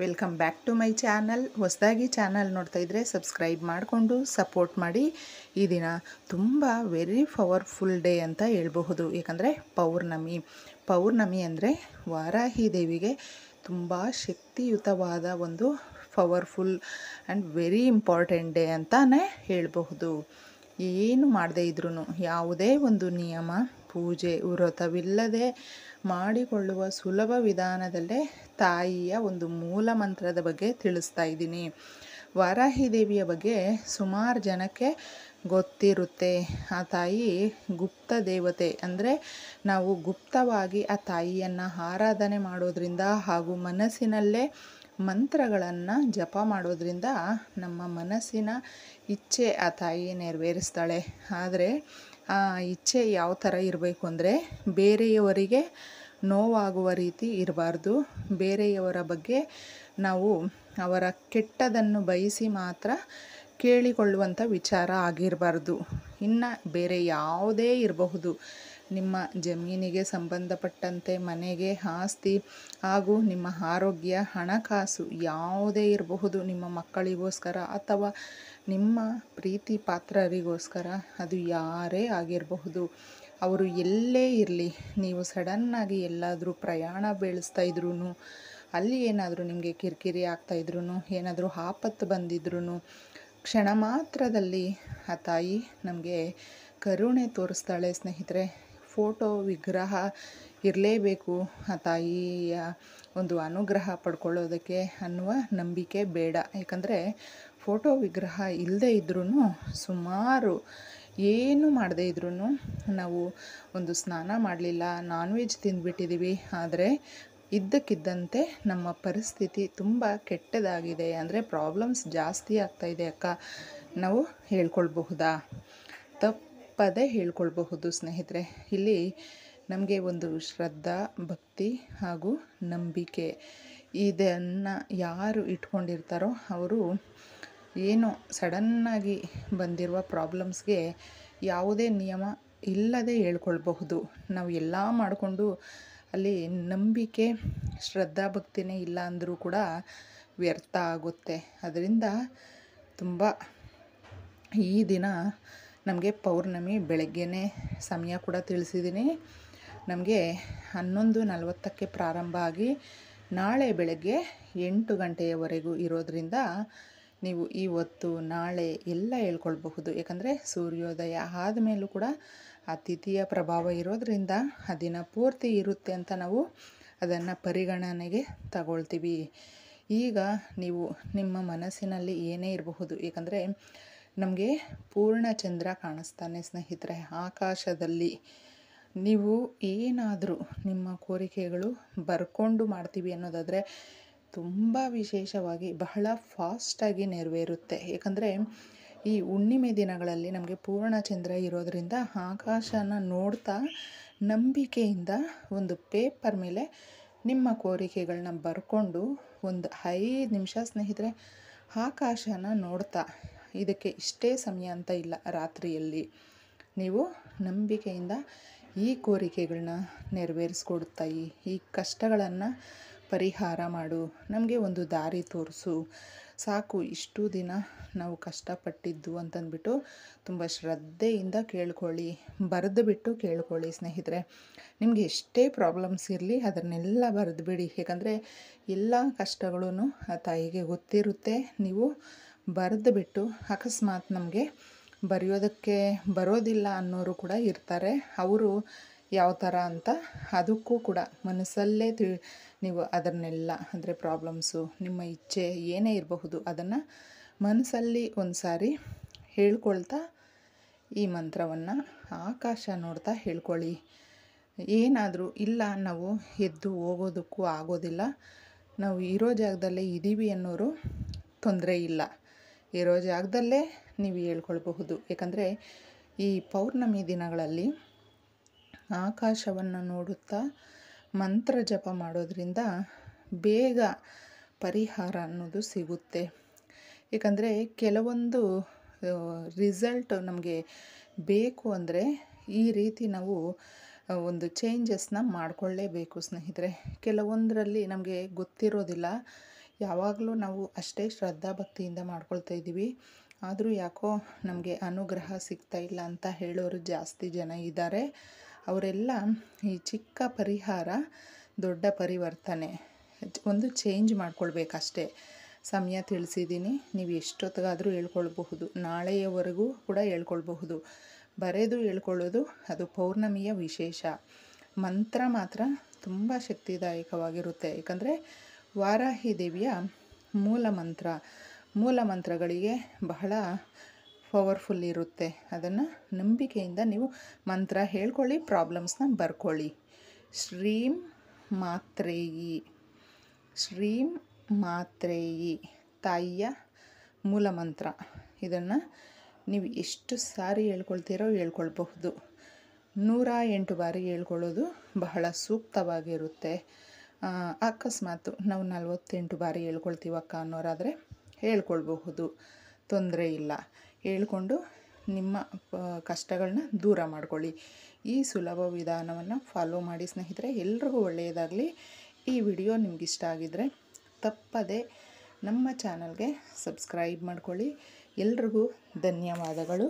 welcome back to my channel ಹೊಸದಾಗಿ channel ನೋಡ್ತಾ ಇದ್ದರೆ ಸಬ್ಸ್ಕ್ರೈಬ್ ಮಾಡಿಕೊಂಡು ಸಪೋರ್ಟ್ ಮಾಡಿ ಈ ದಿನ ತುಂಬ ವೆರಿ ಪವರ್ಫುಲ್ ಡೇ ಅಂತ ಹೇಳಬಹುದು ಏಕೆಂದರೆ ಪೌರ್ಣಮಿ ಪೌರ್ಣಮಿ ಅಂದರೆ ವಾರಾಹಿ ದೇವಿಗೆ ತುಂಬ ಶಕ್ತಿಯುತವಾದ ಒಂದು powerful and very important day ಅಂತಲೇ ಹೇಳಬಹುದು ಏನು ಮಾಡದೇ ಇದ್ರೂ ಯಾವುದೇ ಒಂದು ನಿಯಮ ಪೂಜೆ ವ್ರತವಿಲ್ಲದೆ ಮಾಡಿಕೊಳ್ಳುವ ಸುಲಭ ವಿಧಾನದಲ್ಲೇ ತಾಯಿಯ ಒಂದು ಮೂಲ ಮಂತ್ರದ ಬಗ್ಗೆ ತಿಳಿಸ್ತಾ ಇದ್ದೀನಿ ವಾರಾಹಿ ದೇವಿಯ ಬಗ್ಗೆ ಸುಮಾರು ಜನಕ್ಕೆ ಗೊತ್ತಿರುತ್ತೆ ಆ ತಾಯಿ ಗುಪ್ತ ದೇವತೆ ಅಂದರೆ ನಾವು ಗುಪ್ತವಾಗಿ ಆ ತಾಯಿಯನ್ನು ಆರಾಧನೆ ಮಾಡೋದ್ರಿಂದ ಹಾಗೂ ಮನಸ್ಸಿನಲ್ಲೇ ಮಂತ್ರಗಳನ್ನು ಜಪ ಮಾಡೋದ್ರಿಂದ ನಮ್ಮ ಮನಸ್ಸಿನ ಇಚ್ಛೆ ಆ ತಾಯಿ ನೆರವೇರಿಸ್ತಾಳೆ ಆದರೆ ಇಚ್ಛೆ ಯಾವ ಥರ ಇರಬೇಕು ಅಂದರೆ ಬೇರೆಯವರಿಗೆ ನೋವಾಗುವ ರೀತಿ ಇರಬಾರ್ದು ಬೇರೆಯವರ ಬಗ್ಗೆ ನಾವು ಅವರ ಕೆಟ್ಟದನ್ನು ಬಯಸಿ ಮಾತ್ರ ಕೇಳಿಕೊಳ್ಳುವಂಥ ವಿಚಾರ ಆಗಿರಬಾರ್ದು ಇನ್ನು ಬೇರೆ ಯಾವುದೇ ಇರಬಹುದು ನಿಮ್ಮ ಜಮೀನಿಗೆ ಸಂಬಂಧಪಟ್ಟಂತೆ ಮನೆಗೆ ಆಸ್ತಿ ಹಾಗೂ ನಿಮ್ಮ ಆರೋಗ್ಯ ಹಣಕಾಸು ಯಾವುದೇ ಇರಬಹುದು ನಿಮ್ಮ ಮಕ್ಕಳಿಗೋಸ್ಕರ ಅಥವಾ ನಿಮ್ಮ ಪ್ರೀತಿ ಪಾತ್ರರಿಗೋಸ್ಕರ ಅದು ಯಾರೇ ಆಗಿರಬಹುದು ಅವರು ಎಲ್ಲೇ ಇರಲಿ ನೀವು ಸಡನ್ನಾಗಿ ಎಲ್ಲಾದರೂ ಪ್ರಯಾಣ ಬೆಳೆಸ್ತಾ ಇದ್ರೂ ಅಲ್ಲಿ ಏನಾದರೂ ನಿಮಗೆ ಕಿರಿಕಿರಿ ಆಗ್ತಾಯಿದ್ರು ಏನಾದರೂ ಆಪತ್ತು ಬಂದಿದ್ರು ಕ್ಷಣ ಮಾತ್ರದಲ್ಲಿ ಆ ತಾಯಿ ನಮಗೆ ಕರುಣೆ ತೋರಿಸ್ತಾಳೆ ಸ್ನೇಹಿತರೆ ಫೋಟೋ ವಿಗ್ರಹ ಇರಲೇಬೇಕು ಆ ತಾಯಿಯ ಒಂದು ಅನುಗ್ರಹ ಪಡ್ಕೊಳ್ಳೋದಕ್ಕೆ ಅನ್ನುವ ನಂಬಿಕೆ ಬೇಡ ಯಾಕಂದರೆ ಫೋಟೋ ವಿಗ್ರಹ ಇಲ್ಲದೇ ಇದ್ರೂ ಸುಮಾರು ಏನು ಮಾಡದೇ ಇದ್ರೂ ನಾವು ಒಂದು ಸ್ನಾನ ಮಾಡಲಿಲ್ಲ ನಾನ್ ವೆಜ್ ತಿಂದುಬಿಟ್ಟಿದ್ದೀವಿ ಆದರೆ ಇದ್ದಕ್ಕಿದ್ದಂತೆ ನಮ್ಮ ಪರಿಸ್ಥಿತಿ ತುಂಬ ಕೆಟ್ಟದಾಗಿದೆ ಅಂದರೆ ಪ್ರಾಬ್ಲಮ್ಸ್ ಜಾಸ್ತಿ ಆಗ್ತಾಯಿದೆ ಅಕ್ಕ ನಾವು ಹೇಳ್ಕೊಳ್ಬಹುದಾ ತಪ್ಪು ಪದೇ ಹೇಳ್ಕೊಳ್ಬಹುದು ಸ್ನೇಹಿತರೆ ಇಲ್ಲಿ ನಮಗೆ ಒಂದು ಶ್ರದ್ಧಾ ಭಕ್ತಿ ಹಾಗೂ ನಂಬಿಕೆ ಇದನ್ನು ಯಾರು ಇಟ್ಕೊಂಡಿರ್ತಾರೋ ಅವರು ಏನೋ ಸಡನ್ನಾಗಿ ಬಂದಿರುವ ಪ್ರಾಬ್ಲಮ್ಸ್ಗೆ ಯಾವುದೇ ನಿಯಮ ಇಲ್ಲದೆ ಹೇಳ್ಕೊಳ್ಬಹುದು ನಾವು ಎಲ್ಲ ಮಾಡಿಕೊಂಡು ಅಲ್ಲಿ ನಂಬಿಕೆ ಶ್ರದ್ಧಾ ಭಕ್ತಿನೇ ಇಲ್ಲ ಅಂದರೂ ಕೂಡ ವ್ಯರ್ಥ ಆಗುತ್ತೆ ಅದರಿಂದ ತುಂಬ ಈ ದಿನ ನಮಗೆ ಪೌರ್ಣಮಿ ಬೆಳಗ್ಗೆನೇ ಸಮಯ ಕೂಡ ತಿಳಿಸಿದ್ದೀನಿ ನಮಗೆ ಹನ್ನೊಂದು ನಲವತ್ತಕ್ಕೆ ಪ್ರಾರಂಭ ಆಗಿ ನಾಳೆ ಬೆಳಗ್ಗೆ ಎಂಟು ಗಂಟೆಯವರೆಗೂ ಇರೋದರಿಂದ ನೀವು ಇವತ್ತು ನಾಳೆ ಎಲ್ಲ ಹೇಳ್ಕೊಳ್ಬಹುದು ಯಾಕಂದರೆ ಸೂರ್ಯೋದಯ ಆದಮೇಲೂ ಕೂಡ ಅತಿಥಿಯ ಪ್ರಭಾವ ಇರೋದರಿಂದ ಆ ದಿನ ಪೂರ್ತಿ ಇರುತ್ತೆ ಅಂತ ನಾವು ಅದನ್ನು ಪರಿಗಣನೆಗೆ ತಗೊಳ್ತೀವಿ ಈಗ ನೀವು ನಿಮ್ಮ ಮನಸ್ಸಿನಲ್ಲಿ ಏನೇ ಇರಬಹುದು ಏಕೆಂದರೆ ನಮಗೆ ಪೂರ್ಣ ಚಂದ್ರ ಕಾಣಿಸ್ತಾನೆ ಸ್ನೇಹಿತರೆ ಆಕಾಶದಲ್ಲಿ ನೀವು ಏನಾದರೂ ನಿಮ್ಮ ಕೋರಿಕೆಗಳು ಬರ್ಕೊಂಡು ಮಾಡ್ತೀವಿ ಅನ್ನೋದಾದರೆ ತುಂಬ ವಿಶೇಷವಾಗಿ ಬಹಳ ಫಾಸ್ಟಾಗಿ ನೆರವೇರುತ್ತೆ ಏಕೆಂದರೆ ಈ ಹುಣ್ಣಿಮೆ ದಿನಗಳಲ್ಲಿ ನಮಗೆ ಪೂರ್ಣ ಚಂದ್ರ ಇರೋದರಿಂದ ಆಕಾಶನ ನೋಡ್ತಾ ನಂಬಿಕೆಯಿಂದ ಒಂದು ಪೇಪರ್ ಮೇಲೆ ನಿಮ್ಮ ಕೋರಿಕೆಗಳನ್ನ ಬರ್ಕೊಂಡು ಒಂದು ಐದು ನಿಮಿಷ ಸ್ನೇಹಿತರೆ ಆಕಾಶನ ನೋಡ್ತಾ ಇದಕ್ಕೆ ಇಷ್ಟೇ ಸಮಯ ಅಂತ ಇಲ್ಲ ರಾತ್ರಿಯಲ್ಲಿ ನೀವು ನಂಬಿಕೆಯಿಂದ ಈ ಕೋರಿಕೆಗಳನ್ನ ನೆರವೇರಿಸ್ಕೊಡು ಈ ಕಷ್ಟಗಳನ್ನು ಪರಿಹಾರ ಮಾಡು ನಮಗೆ ಒಂದು ದಾರಿ ತೋರಿಸು ಸಾಕು ಇಷ್ಟು ದಿನ ನಾವು ಕಷ್ಟಪಟ್ಟಿದ್ದು ಅಂತಂದ್ಬಿಟ್ಟು ತುಂಬ ಶ್ರದ್ಧೆಯಿಂದ ಕೇಳ್ಕೊಳ್ಳಿ ಬರೆದು ಬಿಟ್ಟು ಕೇಳ್ಕೊಳ್ಳಿ ಸ್ನೇಹಿತರೆ ನಿಮಗೆ ಎಷ್ಟೇ ಪ್ರಾಬ್ಲಮ್ಸ್ ಇರಲಿ ಅದನ್ನೆಲ್ಲ ಬರೆದು ಬಿಡಿ ಏಕೆಂದರೆ ಎಲ್ಲ ಕಷ್ಟಗಳೂ ಆ ತಾಯಿಗೆ ಗೊತ್ತಿರುತ್ತೆ ನೀವು ಬರೆದು ಬಿಟ್ಟು ಅಕಸ್ಮಾತ್ ನಮಗೆ ಬರೆಯೋದಕ್ಕೆ ಬರೋದಿಲ್ಲ ಅನ್ನೋರು ಕೂಡ ಇರ್ತಾರೆ ಅವರು ಯಾವ ಥರ ಅಂತ ಅದಕ್ಕೂ ಕೂಡ ಮನಸ್ಸಲ್ಲೇ ತಿ ನೀವು ಅದನ್ನೆಲ್ಲ ಅಂದರೆ ಪ್ರಾಬ್ಲಮ್ಸು ನಿಮ್ಮ ಇಚ್ಛೆ ಏನೇ ಇರಬಹುದು ಅದನ್ನು ಮನಸ್ಸಲ್ಲಿ ಒಂದು ಸಾರಿ ಹೇಳ್ಕೊಳ್ತಾ ಈ ಮಂತ್ರವನ್ನು ಆಕಾಶ ನೋಡ್ತಾ ಹೇಳ್ಕೊಳ್ಳಿ ಏನಾದರೂ ಇಲ್ಲ ನಾವು ಎದ್ದು ಹೋಗೋದಕ್ಕೂ ಆಗೋದಿಲ್ಲ ನಾವು ಇರೋ ಜಾಗದಲ್ಲೇ ಇದ್ದೀವಿ ಅನ್ನೋರು ತೊಂದರೆ ಇಲ್ಲ ಇರೋ ಜಾಗದಲ್ಲೇ ನೀವು ಹೇಳ್ಕೊಳ್ಬಹುದು ಏಕೆಂದರೆ ಈ ಪೌರ್ಣಮಿ ದಿನಗಳಲ್ಲಿ ಆಕಾಶವನ್ನು ನೋಡುತ್ತಾ ಮಂತ್ರ ಜಪ ಮಾಡೋದ್ರಿಂದ ಬೇಗ ಪರಿಹಾರ ಅನ್ನೋದು ಸಿಗುತ್ತೆ ಏಕೆಂದರೆ ಕೆಲವೊಂದು ರಿಸಲ್ಟ್ ನಮಗೆ ಬೇಕು ಅಂದರೆ ಈ ರೀತಿ ನಾವು ಒಂದು ಚೇಂಜಸ್ನ ಮಾಡಿಕೊಳ್ಳೇಬೇಕು ಸ್ನೇಹಿತರೆ ಕೆಲವೊಂದರಲ್ಲಿ ನಮಗೆ ಗೊತ್ತಿರೋದಿಲ್ಲ ಯಾವಾಗಲೂ ನಾವು ಅಷ್ಟೇ ಶ್ರದ್ಧಾ ಭಕ್ತಿಯಿಂದ ಮಾಡ್ಕೊಳ್ತಾ ಇದ್ದೀವಿ ಆದರೂ ಯಾಕೋ ನಮಗೆ ಅನುಗ್ರಹ ಸಿಗ್ತಾ ಇಲ್ಲ ಅಂತ ಹೇಳೋರು ಜಾಸ್ತಿ ಜನ ಇದ್ದಾರೆ ಅವರೆಲ್ಲ ಈ ಚಿಕ್ಕ ಪರಿಹಾರ ದೊಡ್ಡ ಪರಿವರ್ತನೆ ಒಂದು ಚೇಂಜ್ ಮಾಡ್ಕೊಳ್ಬೇಕಷ್ಟೇ ಸಮಯ ತಿಳಿಸಿದ್ದೀನಿ ನೀವು ಎಷ್ಟೊತ್ತಿಗಾದರೂ ಹೇಳ್ಕೊಳ್ಬಹುದು ನಾಳೆಯವರೆಗೂ ಕೂಡ ಹೇಳ್ಕೊಳ್ಬಹುದು ಬರೆದು ಹೇಳ್ಕೊಳ್ಳೋದು ಅದು ಪೌರ್ಣಮಿಯ ವಿಶೇಷ ಮಂತ್ರ ಮಾತ್ರ ತುಂಬ ಶಕ್ತಿದಾಯಕವಾಗಿರುತ್ತೆ ಯಾಕಂದರೆ ವಾರಾಹಿ ದೇವಿಯ ಮೂಲ ಮಂತ್ರ ಮೂಲ ಮಂತ್ರಗಳಿಗೆ ಬಹಳ ಪವರ್ಫುಲ್ ಇರುತ್ತೆ ಅದನ್ನು ನಂಬಿಕೆಯಿಂದ ನೀವು ಮಂತ್ರ ಹೇಳ್ಕೊಳ್ಳಿ ಪ್ರಾಬ್ಲಮ್ಸ್ನ ಬರ್ಕೊಳ್ಳಿ ಶ್ರೀಂ ಮಾತ್ರೇಯಿ ಶ್ರೀಂ ಮಾತ್ರೇಯಿ ತಾಯಿಯ ಮೂಲ ಮಂತ್ರ ಇದನ್ನು ನೀವು ಎಷ್ಟು ಸಾರಿ ಹೇಳ್ಕೊಳ್ತೀರೋ ಹೇಳ್ಕೊಳ್ಬಹುದು ನೂರ ಎಂಟು ಬಾರಿ ಹೇಳ್ಕೊಳ್ಳೋದು ಬಹಳ ಸೂಕ್ತವಾಗಿರುತ್ತೆ ಅಕಸ್ಮಾತು ನಾವು ನಲವತ್ತೆಂಟು ಬಾರಿ ಹೇಳ್ಕೊಳ್ತೀವಕ್ಕ ಅನ್ನೋರಾದರೆ ಹೇಳ್ಕೊಳ್ಬಹುದು ತೊಂದರೆ ಇಲ್ಲ ಹೇಳ್ಕೊಂಡು ನಿಮ್ಮ ಕಷ್ಟಗಳನ್ನ ದೂರ ಮಾಡ್ಕೊಳ್ಳಿ ಈ ಸುಲಭ ವಿಧಾನವನ್ನು ಫಾಲೋ ಮಾಡಿ ಸ್ನೇಹಿತರೆ ಎಲ್ರಿಗೂ ಒಳ್ಳೆಯದಾಗಲಿ ಈ ವಿಡಿಯೋ ಇಷ್ಟ ಆಗಿದ್ದರೆ ತಪ್ಪದೆ ನಮ್ಮ ಚಾನಲ್ಗೆ ಸಬ್ಸ್ಕ್ರೈಬ್ ಮಾಡ್ಕೊಳ್ಳಿ ಎಲ್ರಿಗೂ ಧನ್ಯವಾದಗಳು